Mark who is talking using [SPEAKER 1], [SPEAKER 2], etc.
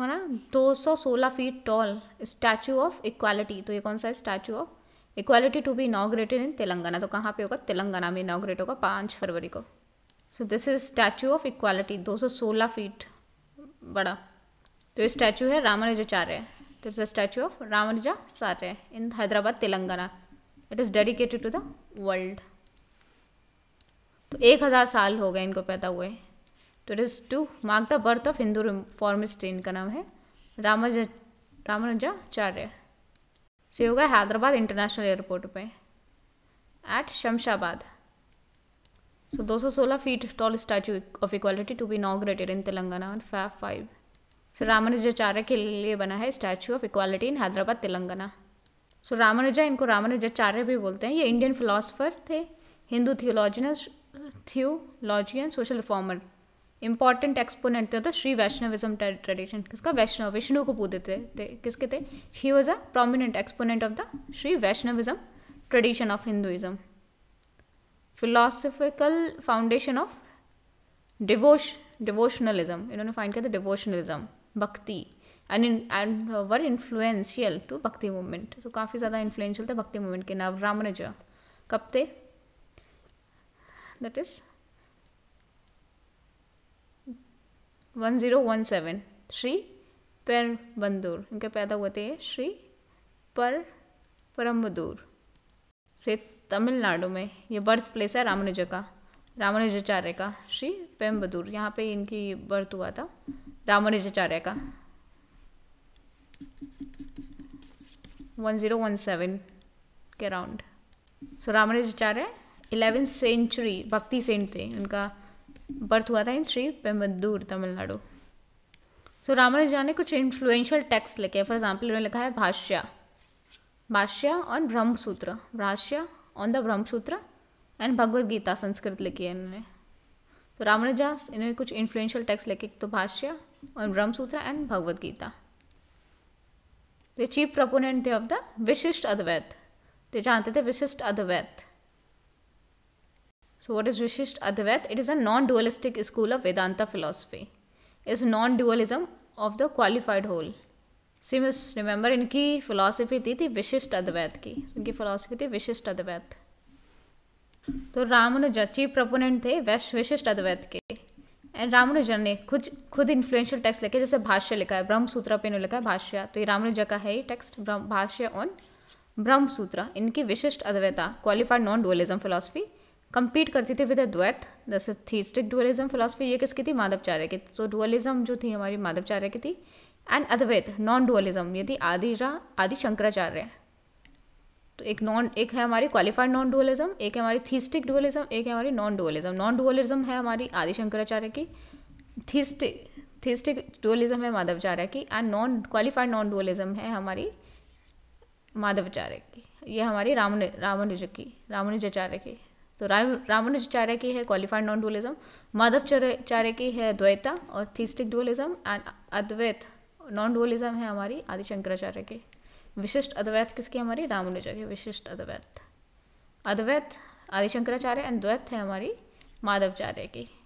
[SPEAKER 1] है ना 216 feet tall statue of equality तो ये कौन सा है statue of equality to be inaugurated in Telangana तो कहाँ पे होगा तेलंगाना में इनाग्रेट होगा पाँच फरवरी को so this is statue of equality 216 feet बड़ा तो ये स्टैचू है Ramanujacharya this is statue of Ramanujacharya in Hyderabad Telangana it is dedicated to the world तो एक हज़ार साल हो गए इनको पैदा हुए तो it is to mark the birth of Hindu reformist इनका नाम है रामाज रामानुजाचार्य से होगा हैदराबाद इंटरनेशनल एयरपोर्ट पे at Shamshabad so 216 feet tall statue of equality to be inaugurated in Telangana on फैफ फाइव सो रामानुजाचार्य के लिए बना है statue of equality in Hyderabad Telangana so Ramanuja इनको रामानुजाचार्य भी बोलते हैं ये इंडियन फिलासफर थे Hindu theologian theologian social reformer important exponent थे तो श्री वैष्णविज्म ट्रेडिशन किसका वैष्णव विष्णु को पूजते थे, किसके थे he was a prominent exponent of the Shri Vaishnavism tradition of Hinduism philosophical foundation of डिवोश डिवोशनलिज्म इन्होंने फाइंड किया था devotionalism bhakti and in and were influential to bhakti movement तो काफ़ी ज़्यादा इन्फ्लुएंशियल थे भक्ति मूवमेंट के नाम रामानुजा कब थे that is one zero one seven Sriperumbudur इनके पैदा हुए थे श्री पर परम्बदूर से तमिलनाडु में ये बर्थ प्लेस है रामानुज का रामानुजाचार्य का श्री पेम्बदूर यहाँ पे इनकी बर्थ हुआ था रामानुजाचार्य का वन ज़ीरो वन सेवन के around so Ramanujacharya eleventh century bhakti saint थे उनका बर्थ हुआ था इन श्री पेमदूर तमिलनाडु सो रामानुजा ने कुछ इन्फ्लुएंशियल टेक्स्ट लिखे फॉर एग्जाम्पल उन्होंने लिखा है bhashya bhashya on Brahmasutra bhashya on the Brahmasutra and Bhagavad Gita Sanskrit लिखी है इन्होंने तो रामानुजा इन्होंने कुछ इन्फ्लुएंशियल टेक्स्ट लिखे तो भाष्य ऑन ब्रह्मसूत्र एंड भगवद गीता ये चीफ प्रपोनेंट थे ऑफ द विशिष्ट अद्वैत तो जानते थे Vishishta Advaita So, what is Vishisht Advait? It is a non dualistic school of Vedanta philosophy. Is non dualism of the qualified whole. Miss remember इनकी philosophy थी थी विशिष्ट अद्वैत की इनकी फ़िलासफ़ी थी विशिष्ट अद्वैत तो रामानुजाची प्रपोनेंट थे वैश विशिष्ट अद्वैत के एंड रामानुजन ने खुद खुद इन्फ्लुएंशियल टेक्स्ट लिखे जैसे भाष्य लिखा है ब्रह्म सूत्र पे लिखा है भाष्य तो ये रामानुजा का है ही टेक्स्ट भाष्य ऑन ब्रह्म सूत्र इनकी Vishishta Advaita qualified non dualism philosophy compete करती थी विद अद्वैत जैसे थीस्टिक डुअलिज्म फिलोसफी ये किसकी थी माधवचार्य की तो डुअलिज्म जो थी हमारी माधवचार्य की थी एंड अद्वैत नॉन डुअलिज्म ये थी आदिरा आदि शंकराचार्य तो एक नॉन एक है हमारी क्वालिफाइड नॉन डुअलिज्म एक है हमारी थीस्टिक डुअलिज्म एक है हमारी नॉन डुअलिज्म नॉन डुअलिज्म है हमारी आदि शंकराचार्य की थीस्टिक थीस्टिक डुअलिज्म है माधवाचार्य की and non qualified non dualism है हमारी माधवाचार्य की ये हमारी रामन रामानुज की रामानुजाचार्य की तो राम रामानुजाचार्य की है क्वालिफाइड नॉन डुअलिज्म माधवचार्य की है द्वैता और theistic dualism and Advaita non dualism है हमारी आदि शंकराचार्य की विशिष्ट अद्वैत किसकी हमारी रामानुजा की विशिष्ट अद्वैत अद्वैत आदि शंकराचार्य एंड द्वैत है हमारी माधवाचार्य की